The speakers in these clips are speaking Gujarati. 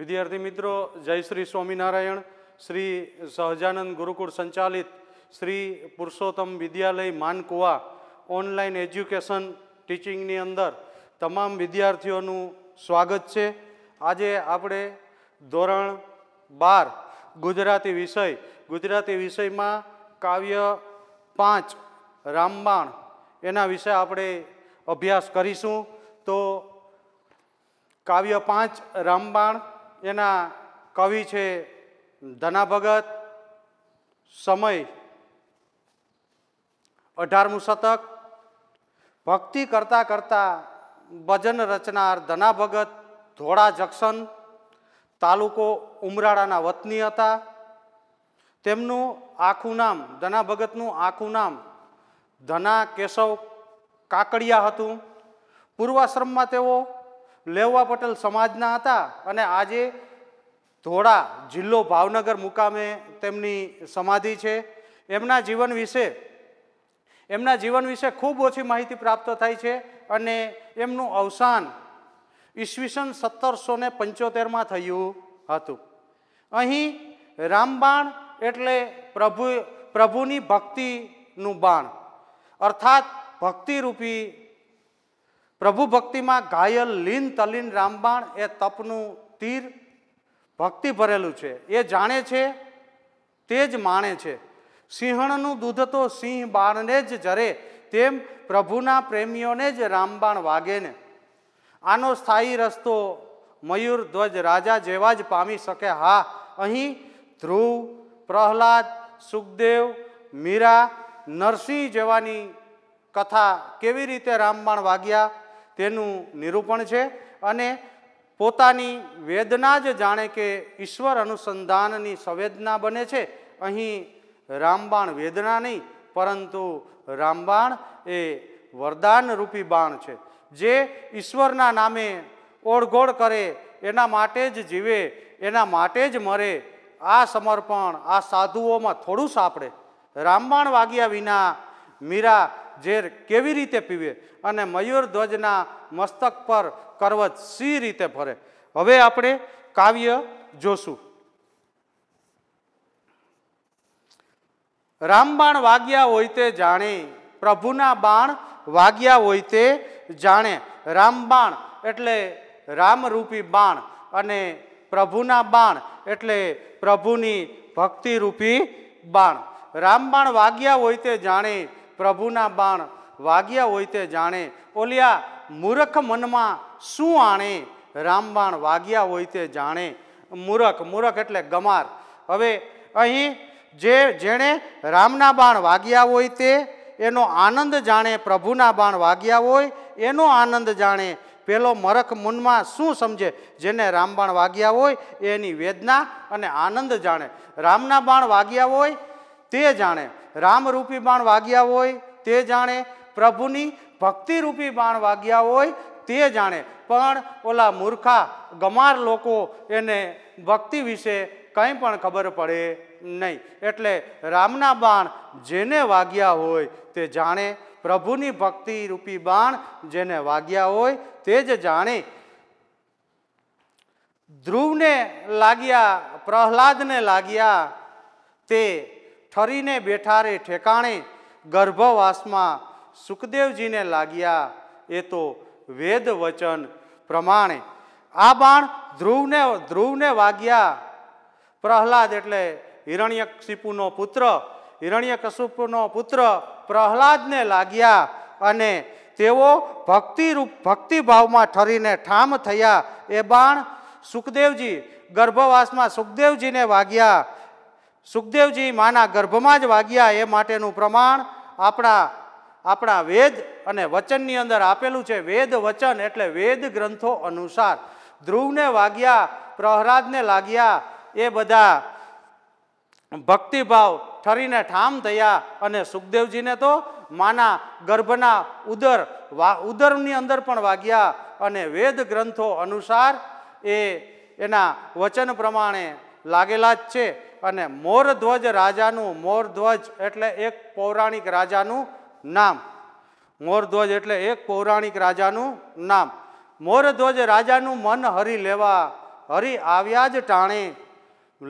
વિદ્યાર્થી મિત્રો જય શ્રી સ્વામિનારાયણ શ્રી સહજાનંદ ગુરુકુળ સંચાલિત શ્રી પુરુષોત્તમ વિદ્યાલય માનકુવા ઓનલાઈન એજ્યુકેશન ટીચિંગની અંદર તમામ વિદ્યાર્થીઓનું સ્વાગત છે આજે આપણે ધોરણ બાર ગુજરાતી વિષય ગુજરાતી વિષયમાં કાવ્ય પાંચ રામબાણ એના વિશે આપણે અભ્યાસ કરીશું તો કાવ્ય પાંચ રામબાણ એના કવિ છે ધના ભગત સમય અઢારમું શતક ભક્તિ કરતાં કરતાં ભજન રચનાર ધના ભગત ધોળા જક્સન તાલુકો ઉમરાળાના વતની હતા તેમનું આખું નામ ધના ભગતનું આખું નામ ધના કેશવ કાકડિયા હતું પૂર્વાશ્રમમાં તેઓ લેવા પટેલ સમાજના હતા અને આજે ધોળા જિલ્લો ભાવનગર મુકામે તેમની સમાધિ છે એમના જીવન વિશે એમના જીવન વિશે ખૂબ ઓછી માહિતી પ્રાપ્ત થાય છે અને એમનું અવસાન ઈસવીસન સત્તરસો ને પંચોતેરમાં થયું હતું અહીં રામબાણ એટલે પ્રભુ પ્રભુની ભક્તિનું બાણ અર્થાત ભક્તિરૂપી પ્રભુ ભક્તિમાં ઘાયલ લીન તલીન રામબાણ એ તપનું તીર ભક્તિ ભરેલું છે એ જાણે છે તે જ માણે છે સિંહણનું દૂધ તો સિંહ બાણને જ જરે તેમ પ્રભુના પ્રેમીઓને જ રામબાણ વાગે ને આનો સ્થાયી રસ્તો મયુર ધ્વજ રાજા જેવા જ પામી શકે હા અહીં ધ્રુવ પ્રહલાદ સુખદેવ મીરા નરસિંહ જેવાની કથા કેવી રીતે રામબાણ વાગ્યા તેનું નિરૂપણ છે અને પોતાની વેદના જ જાણે કે ઈશ્વર અનુસંધાનની સંવેદના બને છે અહીં રામબાણ વેદના નહીં પરંતુ રામબાણ એ વરદાન રૂપી બાણ છે જે ઈશ્વરના નામે ઓળઘોળ કરે એના માટે જ જીવે એના માટે જ મરે આ સમર્પણ આ સાધુઓમાં થોડું સાંપડે રામબાણ વાગ્યા વિના મીરા ઝેર કેવી રીતે પીવે અને મયુર ધ્વજના મસ્તક પર કરવત સી રીતે ફરે હવે આપણે કાવ્ય જોશું રામબાણ વાગ્યા હોય તે જાણે પ્રભુના બાણ વાગ્યા હોય તે જાણે રામબાણ એટલે રામરૂપી બાણ અને પ્રભુના બાણ એટલે પ્રભુની ભક્તિરૂપી બાણ રામબાણ વાગ્યા હોય તે જાણે પ્રભુના બાણ વાગ્યા હોય તે જાણે ઓલિયા મૂરખ મનમાં શું આણે રામબાણ વાગ્યા હોય તે જાણે મૂરખ મૂરખ એટલે ગમાર હવે અહીં જે જેણે રામના બાણ વાગ્યા હોય તે એનો આનંદ જાણે પ્રભુના બાણ વાગ્યા હોય એનો આનંદ જાણે પેલો મરખ મનમાં શું સમજે જેને રામબાણ વાગ્યા હોય એની વેદના અને આનંદ જાણે રામના બાણ વાગ્યા હોય તે જાણે રામરૂપી બાણ વાગ્યા હોય તે જાણે પ્રભુની ભક્તિરૂપી બાણ વાગ્યા હોય તે જાણે પણ ઓલા મૂર્ખા ગમાર લોકો એને ભક્તિ વિશે કંઈ પણ ખબર પડે નહીં એટલે રામના બાણ જેને વાગ્યા હોય તે જાણે પ્રભુની ભક્તિરૂપી બાણ જેને વાગ્યા હોય તે જ જાણે ધ્રુવને લાગ્યા પ્રહલાદને લાગ્યા તે ઠરીને બેઠા રે ઠેકાણે ગર્ભવાસમાં સુખદેવજીને લાગ્યા એ તો વેદ વચન પ્રમાણે આ બાણ ધ્રુવને ધ્રુવને વાગ્યા પ્રહલાદ એટલે હિરણ્યકશિપુનો પુત્ર હિરણ્યકશિપુનો પુત્ર પ્રહલાદને લાગ્યા અને તેઓ ભક્તિરૂપ ભક્તિભાવમાં ઠરીને ઠામ થયા એ બાણ સુખદેવજી ગર્ભવાસમાં સુખદેવજીને વાગ્યા સુખદેવજી માના ગર્ભમાં જ વાગ્યા એ માટેનું પ્રમાણ આપણા આપણા વેદ અને વચનની અંદર આપેલું છે વેદ વચન એટલે વેદ ગ્રંથો અનુસાર ધ્રુવને વાગ્યા પ્રહલાદને લાગ્યા એ બધા ભક્તિભાવ ઠરીને ઠામ થયા અને સુખદેવજીને તો માના ગર્ભના ઉદર વા ઉદરની અંદર પણ વાગ્યા અને વેદ ગ્રંથો અનુસાર એ એના વચન પ્રમાણે લાગેલા જ છે અને મોરધ્વજ રાજાનું મોરધ્વજ એટલે એક પૌરાણિક રાજાનું નામ મોરધ્વજ એટલે એક પૌરાણિક રાજાનું નામ મોરધ્વજ રાજાનું મન હરી લેવા હરી આવ્યા જ ટાણે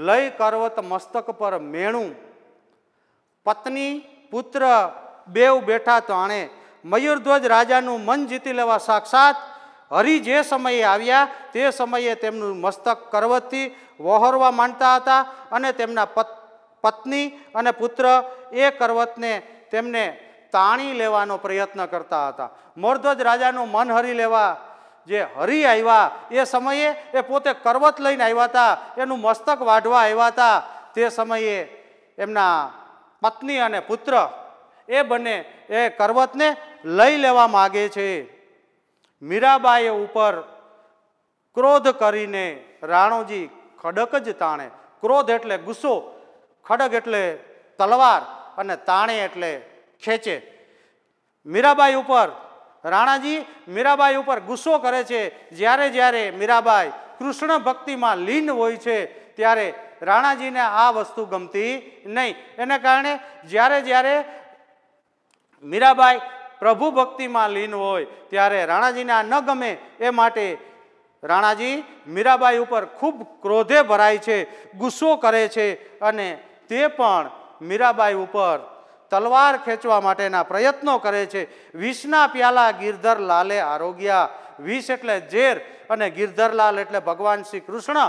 લઈ કરવત મસ્તક પર મેણું પત્ની પુત્ર બેવ બેઠા તાણે મયુરધ્વજ રાજાનું મન જીતી લેવા સાક્ષાત હરિ જે સમયે આવ્યા તે સમયે તેમનું મસ્તક કરવતથી વહોરવા માંડતા હતા અને તેમના પત્ની અને પુત્ર એ કરવતને તેમને તાણી લેવાનો પ્રયત્ન કરતા હતા મરધ્વજ રાજાનું મન હરી લેવા જે હરિ આવ્યા એ સમયે એ પોતે કરવત લઈને આવ્યા હતા એનું મસ્તક વાઢવા આવ્યા હતા તે સમયે એમના પત્ની અને પુત્ર એ બંને એ કરવતને લઈ લેવા માગે છે મીરાબાઈએ ઉપર ક્રોધ કરીને રાણોજી ખડક જ તાણે ક્રોધ એટલે ગુસ્સો ખડક એટલે તલવાર અને તાણે એટલે ખેંચે મીરાબાઈ ઉપર રાણાજી મીરાબાઈ ઉપર ગુસ્સો કરે છે જ્યારે જ્યારે મીરાબાઈ કૃષ્ણ ભક્તિમાં લીન હોય છે ત્યારે રાણાજીને આ વસ્તુ ગમતી નહીં એને કારણે જ્યારે જ્યારે મીરાબાઈ પ્રભુ ભક્તિમાં લીન હોય ત્યારે રાણાજીને આ ન ગમે એ માટે રાણાજી મીરાબાઈ ઉપર ખૂબ ક્રોધે ભરાય છે ગુસ્સો કરે છે અને તે પણ મીરાબાઈ ઉપર તલવાર ખેંચવા માટેના પ્રયત્નો કરે છે વિષના પ્યાલા ગિરધર લાલે આરોગ્યા વિષ એટલે ઝેર અને ગિરધરલાલ એટલે ભગવાન શ્રી કૃષ્ણ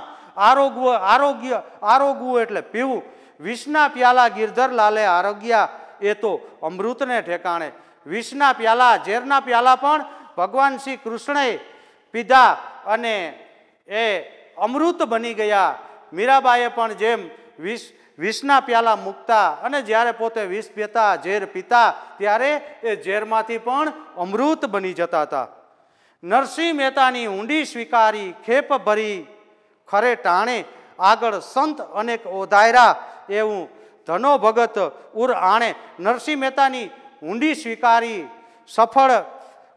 આરોગવું આરોગ્ય આરોગવું એટલે પીવું વિષના પ્યાલા ગિરધર લાલે આરોગ્યા એ તો અમૃતને ઠેકાણે વિષના પ્યાલા ઝેરના પ્યાલા પણ ભગવાન શ્રી કૃષ્ણએ પીધા અને એ અમૃત બની ગયા મીરાબાઈએ પણ જેમ વિષ વિષના પ્યાલા મૂકતા અને જ્યારે પોતે વિષ પીતા ઝેર પીતા ત્યારે એ ઝેરમાંથી પણ અમૃત બની જતા હતા નરસિંહ મહેતાની ઊંડી સ્વીકારી ખેપ ભરી ખરે ટાણે આગળ સંત અનેક ઓધાયરા એવું ધનો ભગત ઉર આણે નરસિંહ મહેતાની ઊંડી સ્વીકારી સફળ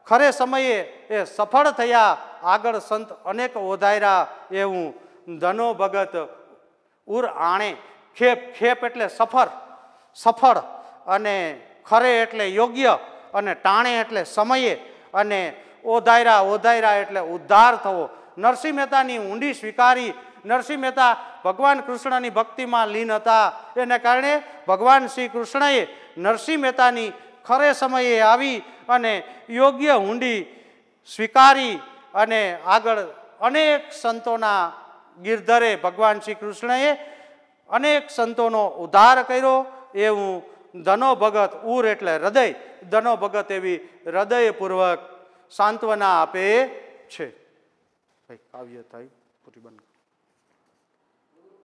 ખરે સમયે એ સફળ થયા આગળ સંત અનેક ઓધાયરા એવું ધનો ભગત ઉર આણે ખેપ ખેપ એટલે સફર સફળ અને ખરે એટલે યોગ્ય અને ટાણે એટલે સમયે અને ઓધાયરા ઓધાયરા એટલે ઉદ્ધાર થવો નરસિંહ મહેતાની ઊંડી સ્વીકારી નરસિંહ મહેતા ભગવાન કૃષ્ણની ભક્તિમાં લીન હતા એને કારણે ભગવાન શ્રી કૃષ્ણએ નરસિંહ મહેતાની ખરે સમયે આવી અને યોગ્ય હુંડી સ્વીકારી અને આગળ અનેક સંતોના ગિરધરે ભગવાન શ્રી કૃષ્ણએ અનેક સંતોનો ઉદ્ધાર કર્યો એવું ધનો ભગત ઉર એટલે હૃદય ધનો ભગત એવી હૃદયપૂર્વક સાંત્વના આપે છે કાવ્ય થાય પૂરી બંધ